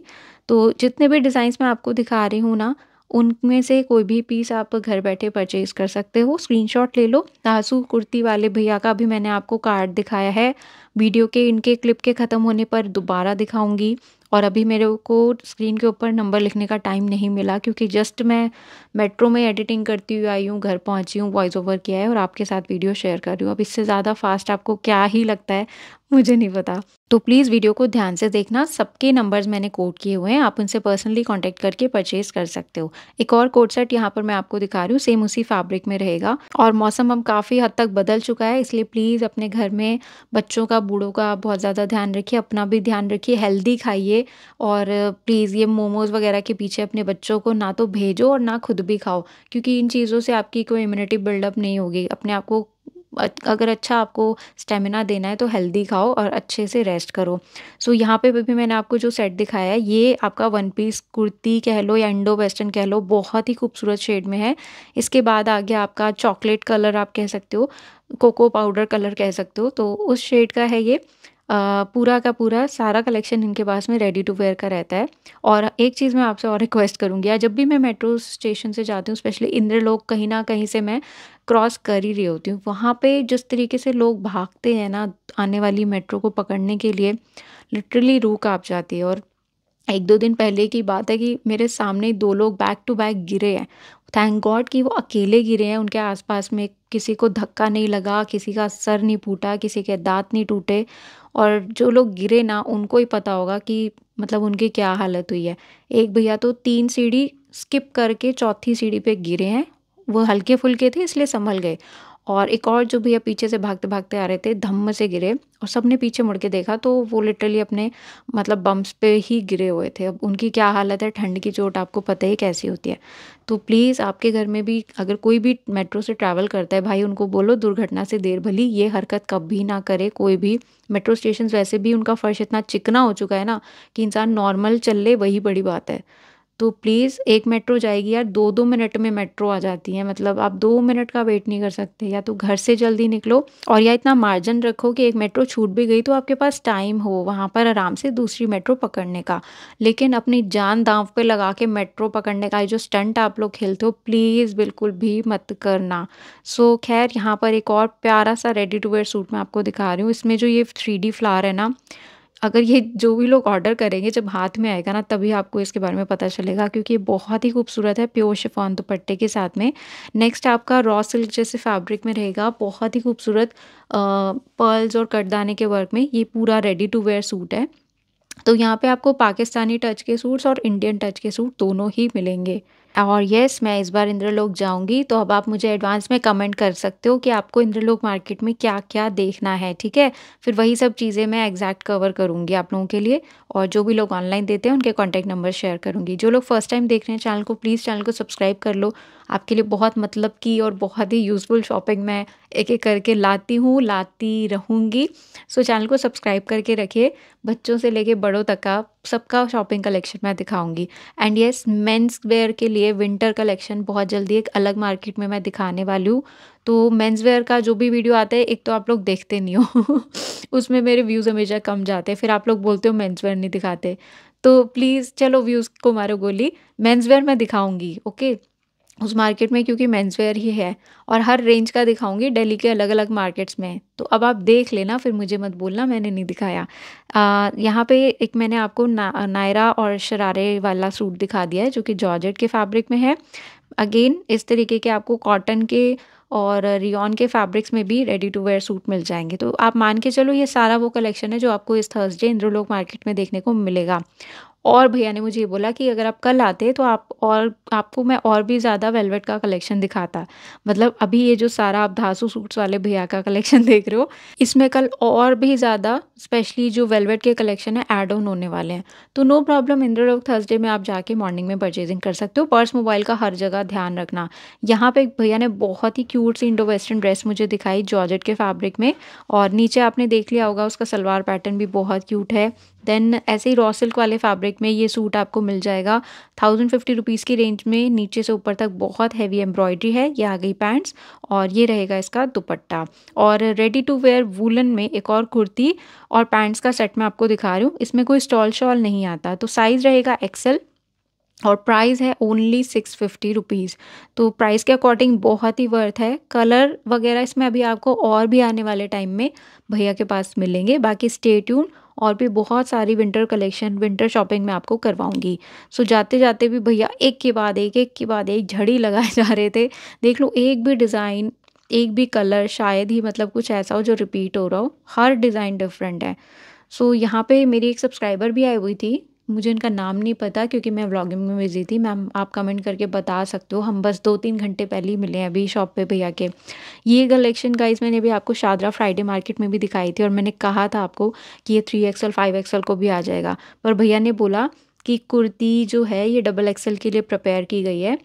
S1: तो जितने भी डिज़ाइंस मैं आपको दिखा रही हूँ ना उनमें से कोई भी पीस आप घर बैठे परचेज़ कर सकते हो स्क्रीनशॉट ले लो नाजू कुर्ती वाले भैया का भी मैंने आपको कार्ड दिखाया है वीडियो के इनके क्लिप के ख़त्म होने पर दोबारा दिखाऊंगी और अभी मेरे को स्क्रीन के ऊपर नंबर लिखने का टाइम नहीं मिला क्योंकि जस्ट मैं मेट्रो में एडिटिंग करती हुई आई हूँ घर पहुँची हूँ वॉइस ओवर किया है और आपके साथ वीडियो शेयर कर रही हूँ अब इससे ज़्यादा फास्ट आपको क्या ही लगता है मुझे नहीं पता तो प्लीज़ वीडियो को ध्यान से देखना सबके नंबर्स मैंने कोड किए हुए हैं आप उनसे पर्सनली कांटेक्ट करके परचेज कर सकते हो एक और कोड सेट यहाँ पर मैं आपको दिखा रही हूँ सेम उसी फैब्रिक में रहेगा और मौसम अब काफ़ी हद तक बदल चुका है इसलिए प्लीज़ अपने घर में बच्चों का बूढ़ों का बहुत ज़्यादा ध्यान रखिए अपना भी ध्यान रखिए हेल्दी खाइए और प्लीज़ ये मोमोज़ वगैरह के पीछे अपने बच्चों को ना तो भेजो और ना खुद भी खाओ क्योंकि इन चीज़ों से आपकी कोई इम्यूनिटी बिल्डअप नहीं होगी अपने आप को अगर अच्छा आपको स्टेमिना देना है तो हेल्दी खाओ और अच्छे से रेस्ट करो सो so, यहाँ पे भी मैंने आपको जो सेट दिखाया है ये आपका वन पीस कुर्ती कह लो या इंडो वेस्टर्न कह लो बहुत ही खूबसूरत शेड में है इसके बाद आ गया आपका चॉकलेट कलर आप कह सकते हो कोको पाउडर कलर कह सकते हो तो उस शेड का है ये आ, पूरा का पूरा सारा कलेक्शन इनके पास में रेडी टू वेयर का रहता है और एक चीज़ मैं आपसे और रिक्वेस्ट करूँगी जब भी मैं मेट्रो स्टेशन से जाती हूँ स्पेशली इंद्र लोग कहीं ना कहीं से मैं क्रॉस कर ही रही होती हूँ वहाँ पे जिस तरीके से लोग भागते हैं ना आने वाली मेट्रो को पकड़ने के लिए लिटरली रूह काँप जाती है और एक दो दिन पहले की बात है कि मेरे सामने दो लोग बैक टू बैक गिरे हैं थैंक गॉड कि वो अकेले गिरे हैं उनके आसपास में किसी को धक्का नहीं लगा किसी का सर नहीं फूटा किसी के दांत नहीं टूटे और जो लोग गिरे ना उनको ही पता होगा कि मतलब उनकी क्या हालत हुई है एक भैया तो तीन सीढ़ी स्किप करके चौथी सीढ़ी पे गिरे हैं वो हल्के फुल्के थे इसलिए संभल गए और एक और जो भैया पीछे से भागते भागते आ रहे थे धम्म से गिरे और सब ने पीछे मुड़ के देखा तो वो लिटरली अपने मतलब बम्प्स पे ही गिरे हुए थे अब उनकी क्या हालत है ठंड की चोट आपको पता ही कैसी होती है तो प्लीज़ आपके घर में भी अगर कोई भी मेट्रो से ट्रैवल करता है भाई उनको बोलो दुर्घटना से देर भली ये हरकत कभी ना करे कोई भी मेट्रो स्टेशन वैसे भी उनका फ़र्श इतना चिकना हो चुका है ना कि इंसान नॉर्मल चल ले वही बड़ी बात है तो प्लीज़ एक मेट्रो जाएगी यार दो दो मिनट में मेट्रो आ जाती है मतलब आप दो मिनट का वेट नहीं कर सकते या तो घर से जल्दी निकलो और या इतना मार्जिन रखो कि एक मेट्रो छूट भी गई तो आपके पास टाइम हो वहाँ पर आराम से दूसरी मेट्रो पकड़ने का लेकिन अपनी जान दांव पे लगा के मेट्रो पकड़ने का जो स्टंट आप लोग खेलते हो प्लीज़ बिल्कुल भी मत करना सो so, खैर यहाँ पर एक और प्यारा सा रेडी टू वेयर सूट मैं आपको दिखा रही हूँ इसमें जो ये थ्री फ्लावर है ना अगर ये जो भी लोग ऑर्डर करेंगे जब हाथ में आएगा ना तभी आपको इसके बारे में पता चलेगा क्योंकि ये बहुत ही खूबसूरत है प्योर शिफॉन दुपट्टे के साथ में नेक्स्ट आपका रॉ सिल्क जैसे फैब्रिक में रहेगा बहुत ही खूबसूरत पर्ल्स और कटदाने के वर्क में ये पूरा रेडी टू वेयर सूट है तो यहाँ पे आपको पाकिस्तानी टच के सूट्स और इंडियन टच के सूट दोनों ही मिलेंगे और यस मैं इस बार इंद्रलोक जाऊंगी तो अब आप मुझे एडवांस में कमेंट कर सकते हो कि आपको इंद्रलोक मार्केट में क्या क्या देखना है ठीक है फिर वही सब चीज़ें मैं एग्जैक्ट कवर करूँगी आप लोगों के लिए और जो भी लोग ऑनलाइन देते हैं उनके कॉन्टैक्ट नंबर शेयर करूँगी जो लोग फर्स्ट टाइम देख रहे हैं चैनल को प्लीज़ चैनल को सब्सक्राइब कर लो आपके लिए बहुत मतलब की और बहुत ही यूज़फुल शॉपिंग मैं एक एक करके लाती हूँ लाती रहूँगी सो so, चैनल को सब्सक्राइब करके रखिए बच्चों से लेके बड़ों तक का सबका शॉपिंग कलेक्शन मैं दिखाऊंगी एंड येस मेंस वेयर के लिए विंटर कलेक्शन बहुत जल्दी एक अलग मार्केट में मैं दिखाने वाली हूँ तो मेंस वेयर का जो भी वीडियो आता है एक तो आप लोग देखते नहीं हो उसमें मेरे व्यूज़ हमेशा कम जाते हैं फिर आप लोग बोलते हो मेन्स वेयर नहीं दिखाते तो प्लीज़ चलो व्यूज़ को मारो गोली मेन्स वेयर मैं दिखाऊंगी ओके उस मार्केट में क्योंकि मेन्स वेयर ही है और हर रेंज का दिखाऊंगी दिल्ली के अलग अलग मार्केट्स में तो अब आप देख लेना फिर मुझे मत बोलना मैंने नहीं दिखाया यहाँ पे एक मैंने आपको ना, नायरा और शरारे वाला सूट दिखा दिया है जो कि जॉर्जेट के फैब्रिक में है अगेन इस तरीके के आपको कॉटन के और रियॉन के फैब्रिक्स में भी रेडी टू वेयर सूट मिल जाएंगे तो आप मान के चलो ये सारा वो कलेक्शन है जो आपको इस थर्सडे इंद्रलोक मार्केट में देखने को मिलेगा और भैया ने मुझे ये बोला कि अगर आप कल आते तो आप और आपको मैं और भी ज़्यादा वेलवेट का कलेक्शन दिखाता मतलब अभी ये जो सारा आप धासू सूट्स वाले भैया का कलेक्शन देख रहे हो इसमें कल और भी ज़्यादा स्पेशली जो वेलवेट के कलेक्शन है ऐड ऑन होने वाले हैं तो नो प्रॉब्लम इंद्रलोक थर्सडे में आप जाके मॉर्निंग में परचेजिंग कर सकते हो पर्स मोबाइल का हर जगह ध्यान रखना यहाँ पे भैया ने बहुत ही क्यूट सी इंडो वेस्टर्न ड्रेस मुझे दिखाई जॉर्जेट के फैब्रिक में और नीचे आपने देख लिया होगा उसका सलवार पैटर्न भी बहुत क्यूट है देन ऐसे ही रॉ सिल्क वाले फैब्रिक में ये सूट आपको मिल जाएगा थाउजेंड फिफ्टी रुपीज़ की रेंज में नीचे से ऊपर तक बहुत हैवी एम्ब्रॉयडरी है ये आ गई पैंट्स और ये रहेगा इसका दुपट्टा और रेडी टू वेयर वूलन में एक और कुर्ती और पैंट्स का सेट मैं आपको दिखा रही हूँ इसमें कोई स्टॉल शॉल नहीं आता तो साइज़ रहेगा एक्सेल और प्राइस है ओनली सिक्स फिफ्टी रुपीज़ तो प्राइस के अकॉर्डिंग बहुत ही वर्थ है कलर वगैरह इसमें अभी आपको और भी आने वाले टाइम में भैया के पास मिलेंगे बाकी स्टेट्यून और भी बहुत सारी विंटर कलेक्शन विंटर शॉपिंग में आपको करवाऊंगी सो जाते जाते भी भैया एक के बाद एक एक के बाद एक झड़ी लगाए जा रहे थे देख लो एक भी डिज़ाइन एक भी कलर शायद ही मतलब कुछ ऐसा हो जो रिपीट हो रहा हो हर डिज़ाइन डिफरेंट है सो so, यहाँ पे मेरी एक सब्सक्राइबर भी आई हुई थी मुझे उनका नाम नहीं पता क्योंकि मैं व्लॉगिंग में बिजी थी मैम आप कमेंट करके बता सकते हो हम बस दो तीन घंटे पहले ही मिले हैं अभी शॉप पे भैया के ये कलेक्शन गाइस मैंने अभी आपको शादरा फ्राइडे मार्केट में भी दिखाई थी और मैंने कहा था आपको कि ये थ्री एक्सएल फाइव एक्सल को भी आ जाएगा पर भैया ने बोला कि कुर्ती जो है ये डबल एक्सएल के लिए प्रपेयर की गई है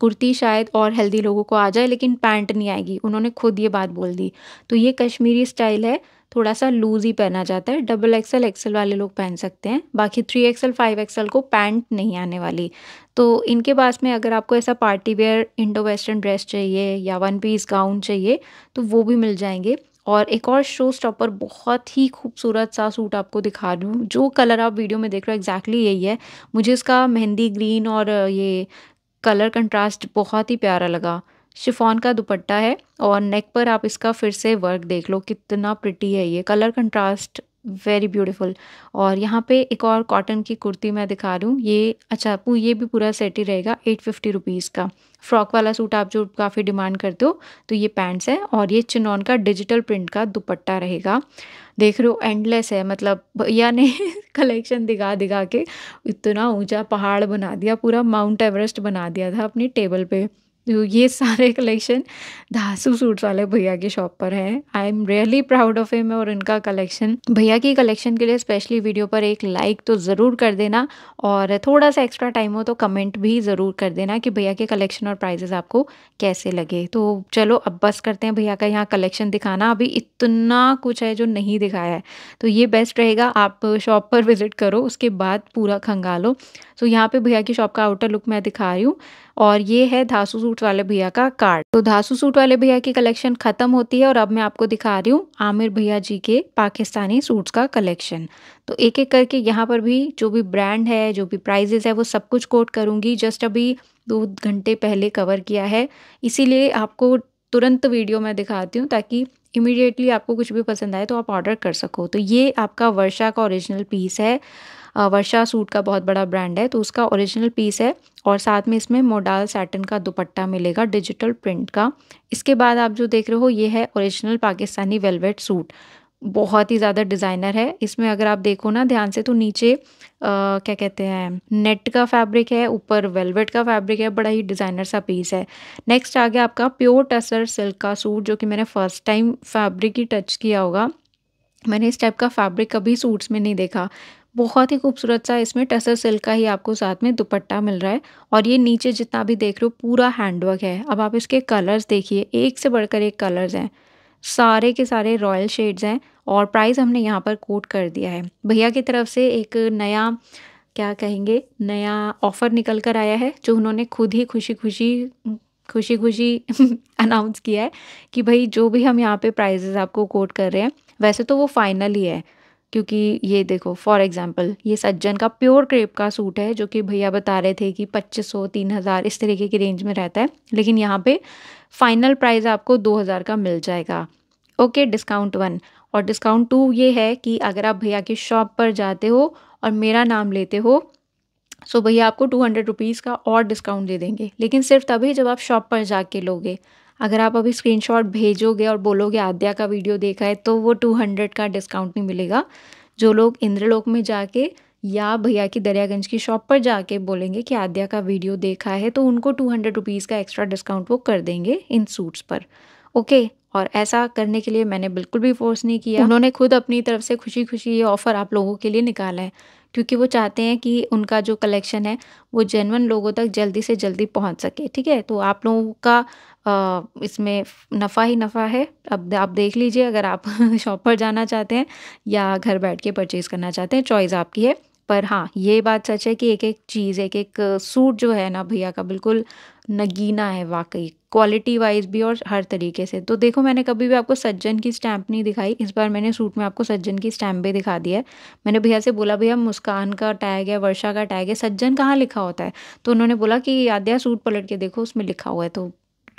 S1: कुर्ती शायद और हेल्दी लोगों को आ जाए लेकिन पैंट नहीं आएगी उन्होंने खुद ये बात बोल दी तो ये कश्मीरी स्टाइल है थोड़ा सा लूज ही पहना जाता है डबल एक्सएल एक्सएल वाले लोग पहन सकते हैं बाकी थ्री एक्सएल फाइव एक्सएल को पैंट नहीं आने वाली तो इनके पास में अगर आपको ऐसा party wear Indo western dress चाहिए या वन पीस गाउन चाहिए तो वो भी मिल जाएंगे और एक और शो स्टॉपर बहुत ही खूबसूरत सा सूट आपको दिखा रही हूँ जो कलर आप वीडियो में देख रहे हो एग्जैक्टली यही है मुझे इसका मेहंदी ग्रीन और ये कलर कंट्रास्ट बहुत ही प्यारा लगा शिफॉन का दुपट्टा है और नेक पर आप इसका फिर से वर्क देख लो कितना प्रिटी है ये कलर कंट्रास्ट वेरी ब्यूटीफुल और यहाँ पे एक और कॉटन की कुर्ती मैं दिखा रही हूँ ये अच्छा ये भी पूरा सेट ही रहेगा एट फिफ्टी रुपीज़ का फ्रॉक वाला सूट आप जो काफ़ी डिमांड करते हो तो ये पैंट्स है और ये चिनॉन का डिजिटल प्रिंट का दुपट्टा रहेगा देख रहे हो एंडलेस है मतलब भैया ने कलेक्शन दिखा दिखा के इतना ऊंचा पहाड़ बना दिया पूरा माउंट एवरेस्ट बना दिया था अपनी टेबल पर तो ये सारे कलेक्शन धासू सूट्स वाले भैया की शॉप पर है I am really proud of him और इनका कलेक्शन भैया की कलेक्शन के लिए स्पेशली वीडियो पर एक लाइक तो ज़रूर कर देना और थोड़ा सा एक्स्ट्रा टाइम हो तो कमेंट भी ज़रूर कर देना कि भैया के कलेक्शन और प्राइजेस आपको कैसे लगे तो चलो अब बस करते हैं भैया का यहाँ कलेक्शन दिखाना अभी इतना कुछ है जो नहीं दिखाया है तो ये बेस्ट रहेगा आप शॉप पर विज़िट करो उसके बाद पूरा खंगालो सो तो यहाँ पर भैया की शॉप का आउटर लुक मैं दिखा रही हूँ और ये है धासु सूट वाले भैया का कार्ड तो धासु सूट वाले भैया की कलेक्शन खत्म होती है और अब मैं आपको दिखा रही हूँ आमिर भैया जी के पाकिस्तानी सूट्स का कलेक्शन तो एक एक करके यहाँ पर भी जो भी ब्रांड है जो भी प्राइजेस है वो सब कुछ कोट करूँगी जस्ट अभी दो घंटे पहले कवर किया है इसीलिए आपको तुरंत वीडियो में दिखाती हूँ ताकि इमिडिएटली आपको कुछ भी पसंद आए तो आप ऑर्डर कर सको तो ये आपका वर्षा का ओरिजिनल पीस है वर्षा सूट का बहुत बड़ा ब्रांड है तो उसका ओरिजिनल पीस है और साथ में इसमें मोडाल सैटन का दुपट्टा मिलेगा डिजिटल प्रिंट का इसके बाद आप जो देख रहे हो ये है ओरिजिनल पाकिस्तानी वेलवेट सूट बहुत ही ज़्यादा डिज़ाइनर है इसमें अगर आप देखो ना ध्यान से तो नीचे आ, क्या कहते हैं नेट का फैब्रिक है ऊपर वेलवेट का फैब्रिक है बड़ा ही डिज़ाइनर सा पीस है नेक्स्ट आ गया आपका प्योर टसर सिल्क का सूट जो कि मैंने फ़र्स्ट टाइम फैब्रिक ही टच किया होगा मैंने इस टाइप का फैब्रिक कभी सूट्स में नहीं देखा बहुत ही खूबसूरत सा इसमें टसर सिल्क का ही आपको साथ में दुपट्टा मिल रहा है और ये नीचे जितना भी देख रहे हो पूरा हैंडवर्क है अब आप इसके कलर्स देखिए एक से बढ़कर एक कलर्स हैं सारे के सारे रॉयल शेड्स हैं और प्राइस हमने यहाँ पर कोट कर दिया है भैया की तरफ से एक नया क्या कहेंगे नया ऑफ़र निकल कर आया है जो उन्होंने खुद ही खुशी खुशी खुशी खुशी अनाउंस किया है कि भाई जो भी हम यहाँ पे प्राइजेज़ आपको कोट कर रहे हैं वैसे तो वो फाइनल ही है क्योंकि ये देखो फॉर एग्जाम्पल ये सज्जन का प्योर क्रेप का सूट है जो कि भैया बता रहे थे कि 2500 3000 इस तरीके की रेंज में रहता है लेकिन यहाँ पे फाइनल प्राइस आपको 2000 का मिल जाएगा ओके डिस्काउंट वन और डिस्काउंट टू ये है कि अगर आप भैया की शॉप पर जाते हो और मेरा नाम लेते हो सो तो भैया आपको टू हंड्रेड रुपीज़ का और डिस्काउंट दे देंगे लेकिन सिर्फ तभी जब आप शॉप पर जाके लोगे अगर आप अभी स्क्रीनशॉट भेजोगे और बोलोगे आद्या का वीडियो देखा है तो वो टू हंड्रेड का डिस्काउंट नहीं मिलेगा जो लोग इंद्रलोक में जाके या भैया की दरियागंज की शॉप पर जाके बोलेंगे कि आद्या का वीडियो देखा है तो उनको टू हंड्रेड रुपीज़ का एक्स्ट्रा डिस्काउंट वो कर देंगे इन सूट्स पर ओके और ऐसा करने के लिए मैंने बिल्कुल भी फोर्स नहीं किया हम्म। उन्होंने खुद अपनी तरफ से खुशी खुशी ये ऑफ़र आप लोगों के लिए निकाला है क्योंकि वो चाहते हैं कि उनका जो कलेक्शन है वो जेनवन लोगों तक जल्दी से जल्दी पहुंच सके ठीक है तो आप लोगों का इसमें नफ़ा ही नफ़ा है अब आप देख लीजिए अगर आप शॉप पर जाना चाहते हैं या घर बैठ के परचेज़ करना चाहते हैं चॉइस आपकी है पर हाँ ये बात सच है कि एक एक चीज़ एक एक सूट जो है ना भैया का बिल्कुल नगीना है वाकई क्वालिटी वाइज भी और हर तरीके से तो देखो मैंने कभी भी आपको सज्जन की स्टैंप नहीं दिखाई इस बार मैंने सूट में आपको सज्जन की स्टैंप भी दिखा दिया है मैंने भैया से बोला भैया मुस्कान का टैग है वर्षा का टैग है सज्जन कहाँ लिखा होता है तो उन्होंने बोला कि आद्या सूट पलट के देखो उसमें लिखा हुआ है तो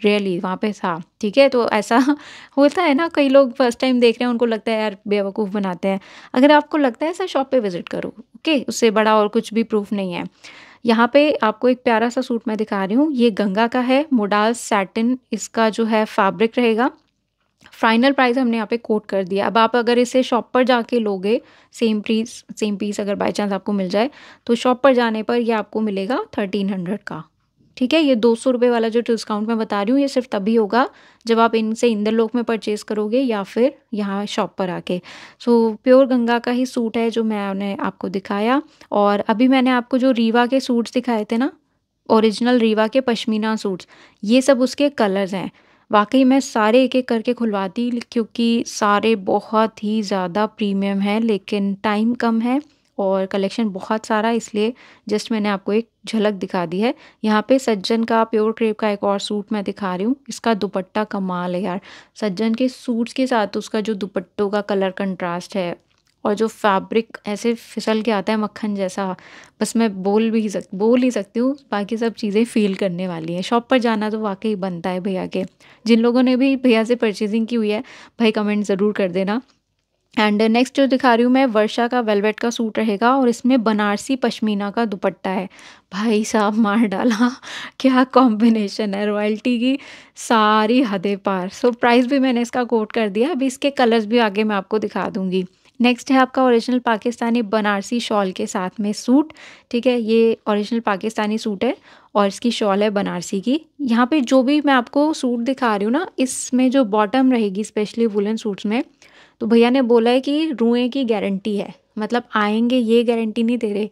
S1: रियली वहाँ पे था ठीक है तो ऐसा होता है ना कई लोग फर्स्ट टाइम देख रहे हैं उनको लगता है यार बेवकूफ़ बनाते हैं अगर आपको लगता है ऐसा शॉप पे विज़िट करो ओके उससे बड़ा और कुछ भी प्रूफ नहीं है यहाँ पे आपको एक प्यारा सा सूट मैं दिखा रही हूँ ये गंगा का है मोडाल सैटिन इसका जो है फैब्रिक रहेगा फाइनल प्राइस हमने यहाँ पे कोट कर दिया अब आप अगर इसे शॉप पर जाके लोगे सेम पीस सेम पीस अगर बाई चांस आपको मिल जाए तो शॉप पर जाने पर यह आपको मिलेगा थर्टीन हंड्रेड का ठीक है ये दो सौ रुपये वाला जो डिस्काउंट मैं बता रही हूँ ये सिर्फ तभी होगा जब आप इनसे लोक में परचेज़ करोगे या फिर यहाँ शॉप पर आके सो so, प्योर गंगा का ही सूट है जो मैंने आपको दिखाया और अभी मैंने आपको जो रीवा के सूट्स दिखाए थे ना ओरिजिनल रीवा के पश्मीना सूट्स ये सब उसके कलर्स हैं वाकई मैं सारे एक एक करके खुलवाती क्योंकि सारे बहुत ही ज़्यादा प्रीमियम हैं लेकिन टाइम कम है और कलेक्शन बहुत सारा इसलिए जस्ट मैंने आपको एक झलक दिखा दी है यहाँ पे सज्जन का प्योर क्रेप का एक और सूट मैं दिखा रही हूँ इसका दुपट्टा कमाल है यार सज्जन के सूट्स के साथ उसका जो दुपट्टों का कलर कंट्रास्ट है और जो फैब्रिक ऐसे फिसल के आता है मक्खन जैसा बस मैं बोल भी सक बोल ही सकती हूँ बाकी सब चीज़ें फील करने वाली हैं शॉप पर जाना तो वाकई बनता है भैया के जिन लोगों ने भी भैया से परचेजिंग की हुई है भाई कमेंट ज़रूर कर देना एंड नेक्स्ट जो दिखा रही हूँ मैं वर्षा का वेलवेट का सूट रहेगा और इसमें बनारसी पश्मीना का दुपट्टा है भाई साहब मार डाला क्या कॉम्बिनेशन है रॉयल्टी की सारी हदें पार सो so, प्राइस भी मैंने इसका कोट कर दिया अभी इसके कलर्स भी आगे मैं आपको दिखा दूँगी नेक्स्ट है आपका ओरिजिनल पाकिस्तानी बनारसी शॉल के साथ में सूट ठीक है ये ओरिजिनल पाकिस्तानी सूट है और इसकी शॉल है बनारसी की यहाँ पे जो भी मैं आपको सूट दिखा रही हूँ ना इसमें जो बॉटम रहेगी स्पेशली वुलन सूट्स में तो भैया ने बोला है कि रुएँ की गारंटी है मतलब आएंगे ये गारंटी नहीं दे रहे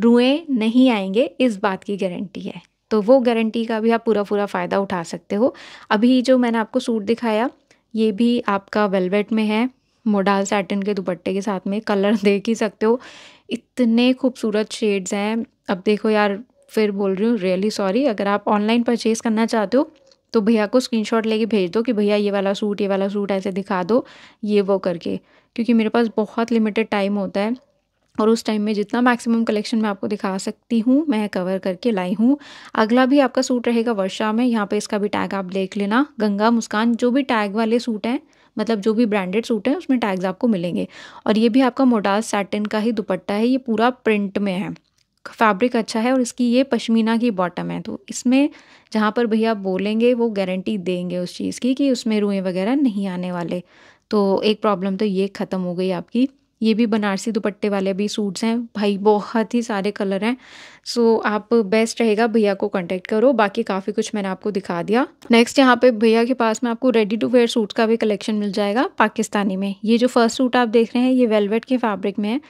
S1: रुएँ नहीं आएंगे इस बात की गारंटी है तो वो गारंटी का भी आप पूरा पूरा फ़ायदा उठा सकते हो अभी जो मैंने आपको सूट दिखाया ये भी आपका वेलवेट में है मोडाल सैटन के दुपट्टे के साथ में कलर देख ही सकते हो इतने खूबसूरत शेड्स हैं अब देखो यार फिर बोल रही हूँ रियली सॉरी अगर आप ऑनलाइन परचेज़ करना चाहते हो तो भैया को स्क्रीनशॉट लेके भेज दो कि भैया ये वाला सूट ये वाला सूट ऐसे दिखा दो ये वो करके क्योंकि मेरे पास बहुत लिमिटेड टाइम होता है और उस टाइम में जितना मैक्सिमम कलेक्शन मैं आपको दिखा सकती हूँ मैं कवर करके लाई हूँ अगला भी आपका सूट रहेगा वर्षा में यहाँ पे इसका भी टैग आप देख लेना गंगा मुस्कान जो भी टैग वाले सूट हैं मतलब जो भी ब्रांडेड सूट हैं उसमें टैग्स आपको मिलेंगे और ये भी आपका मोडास सैटिन का ही दुपट्टा है ये पूरा प्रिंट में है फैब्रिक अच्छा है और इसकी ये पश्मीना की बॉटम है तो इसमें जहाँ पर भैया बोलेंगे वो गारंटी देंगे उस चीज़ की कि उसमें रुएँ वगैरह नहीं आने वाले तो एक प्रॉब्लम तो ये ख़त्म हो गई आपकी ये भी बनारसी दुपट्टे वाले भी सूट्स हैं भाई बहुत ही सारे कलर हैं सो so, आप बेस्ट रहेगा भैया को कांटेक्ट करो बाकी काफ़ी कुछ मैंने आपको दिखा दिया नेक्स्ट यहाँ पे भैया के पास में आपको रेडी टू वेयर सूट का भी कलेक्शन मिल जाएगा पाकिस्तानी में ये जो फर्स्ट सूट आप देख रहे हैं ये वेलवेट के फैब्रिक में है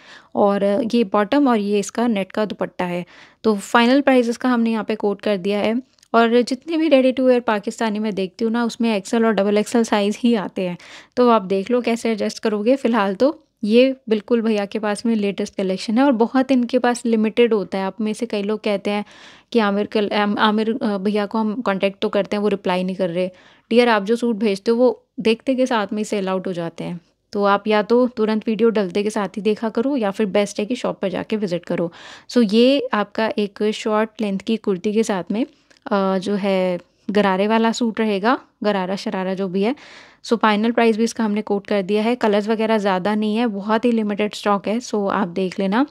S1: और ये बॉटम और ये इसका नेट का दुपट्टा है तो फाइनल प्राइस इसका हमने यहाँ पर कोट कर दिया है और जितने भी रेडी टू वेयर पाकिस्तानी में देखती हूँ ना उसमें एक्सल और डबल एक्सल साइज़ ही आते हैं तो आप देख लो कैसे एडजस्ट करोगे फ़िलहाल तो ये बिल्कुल भैया के पास में लेटेस्ट कलेक्शन है और बहुत इनके पास लिमिटेड होता है आप में से कई लोग कहते हैं कि आमिर कल आमिर भैया को हम कॉन्टेक्ट तो करते हैं वो रिप्लाई नहीं कर रहे डियर आप जो सूट भेजते हो वो देखते के साथ में सेल आउट हो जाते हैं तो आप या तो तुरंत वीडियो डलते के साथ ही देखा करो या फिर बेस्ट है कि शॉप पर जाके विज़िट करो सो ये आपका एक शॉर्ट लेंथ की कुर्ती के साथ में जो है गरारे वाला सूट रहेगा गरारा शरारा जो भी है सो फाइनल प्राइस भी इसका हमने कोट कर दिया है कलर्स वगैरह ज़्यादा नहीं है बहुत ही लिमिटेड स्टॉक है सो आप देख लेना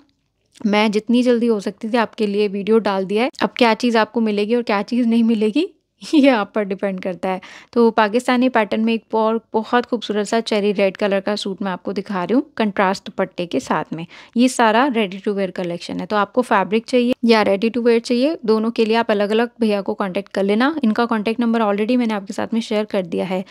S1: मैं जितनी जल्दी हो सकती थी आपके लिए वीडियो डाल दिया है अब क्या चीज़ आपको मिलेगी और क्या चीज़ नहीं मिलेगी ये आप पर डिपेंड करता है तो पाकिस्तानी पैटर्न में एक और बहुत खूबसूरत सा चेरी रेड कलर का सूट मैं आपको दिखा रही हूँ कंट्रास्ट पट्टे के साथ में ये सारा रेडी टू वेयर कलेक्शन है तो आपको फैब्रिक चाहिए या रेडी टू वेयर चाहिए दोनों के लिए आप अलग अलग भैया को कॉन्टैक्ट कर लेना इनका कॉन्टैक्ट नंबर ऑलरेडी मैंने आपके साथ में शेयर कर दिया है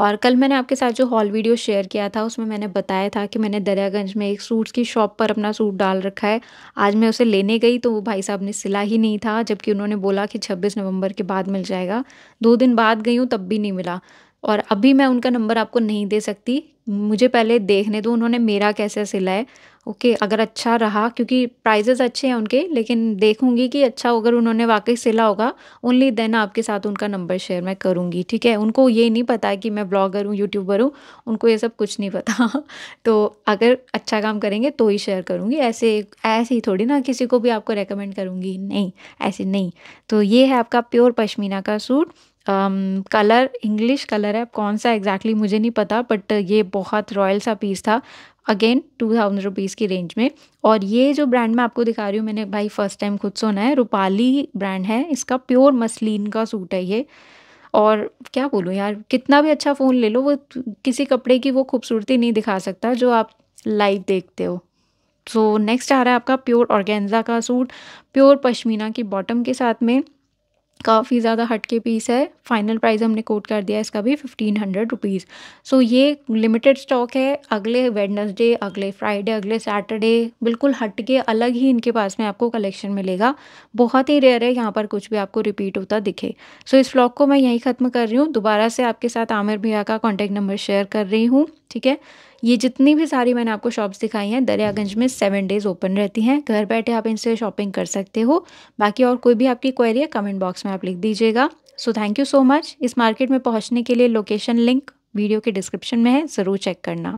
S1: और कल मैंने आपके साथ जो हॉल वीडियो शेयर किया था उसमें मैंने बताया था कि मैंने दरियागंज में एक सूट्स की शॉप पर अपना सूट डाल रखा है आज मैं उसे लेने गई तो वो भाई साहब ने सिला ही नहीं था जबकि उन्होंने बोला कि छब्बीस नवंबर के बाद मिल जाएगा दो दिन बाद गई हूँ तब भी नहीं मिला और अभी मैं उनका नंबर आपको नहीं दे सकती मुझे पहले देखने दो उन्होंने मेरा कैसे सिला है ओके अगर अच्छा रहा क्योंकि प्राइजेज़ अच्छे हैं उनके लेकिन देखूंगी कि अच्छा अगर उन्होंने वाकई सिला होगा ओनली देन आपके साथ उनका नंबर शेयर मैं करूंगी ठीक है उनको ये नहीं पता है कि मैं ब्लॉगर हूँ यूट्यूबर हूँ उनको ये सब कुछ नहीं पता तो अगर अच्छा काम करेंगे तो ही शेयर करूँगी ऐसे ऐसे ही थोड़ी ना किसी को भी आपको रिकमेंड करूँगी नहीं ऐसे नहीं तो ये है आपका प्योर पशमीना का सूट कलर इंग्लिश कलर है कौन सा एग्जैक्टली exactly मुझे नहीं पता बट ये बहुत रॉयल सा पीस था अगेन टू थाउजेंड रुपीज़ की रेंज में और ये जो ब्रांड मैं आपको दिखा रही हूँ मैंने भाई फर्स्ट टाइम खुद सुना है रूपाली ब्रांड है इसका प्योर मसलिन का सूट है ये और क्या बोलूँ यार कितना भी अच्छा फ़ोन ले लो वो किसी कपड़े की वो खूबसूरती नहीं दिखा सकता जो आप लाइव देखते हो सो so, नेक्स्ट आ रहा है आपका प्योर ऑर्गेन्जा का सूट प्योर पश्मीना की बॉटम के साथ में काफ़ी ज़्यादा हटके पीस है फाइनल प्राइस हमने कोट कर दिया इसका भी फिफ्टीन हंड्रेड रुपीज़ सो ये लिमिटेड स्टॉक है अगले वेडनसडे अगले फ्राइडे अगले सैटरडे बिल्कुल हट के अलग ही इनके पास में आपको कलेक्शन मिलेगा बहुत ही रेयर है यहाँ पर कुछ भी आपको रिपीट होता दिखे सो so, इस फ्लॉक को मैं यहीं ख़त्म कर रही हूँ दोबारा से आपके साथ आमिर भैया का कॉन्टैक्ट नंबर शेयर कर रही हूँ ठीक है ये जितनी भी सारी मैंने आपको शॉप्स दिखाई हैं दरियागंज में सेवन डेज़ ओपन रहती हैं घर बैठे आप इनसे शॉपिंग कर सकते हो बाकी और कोई भी आपकी क्वेरी है कमेंट बॉक्स में आप लिख दीजिएगा so thank you so much इस मार्केट में पहुँचने के लिए लोकेशन लिंक वीडियो के डिस्क्रिप्शन में है ज़रूर चेक करना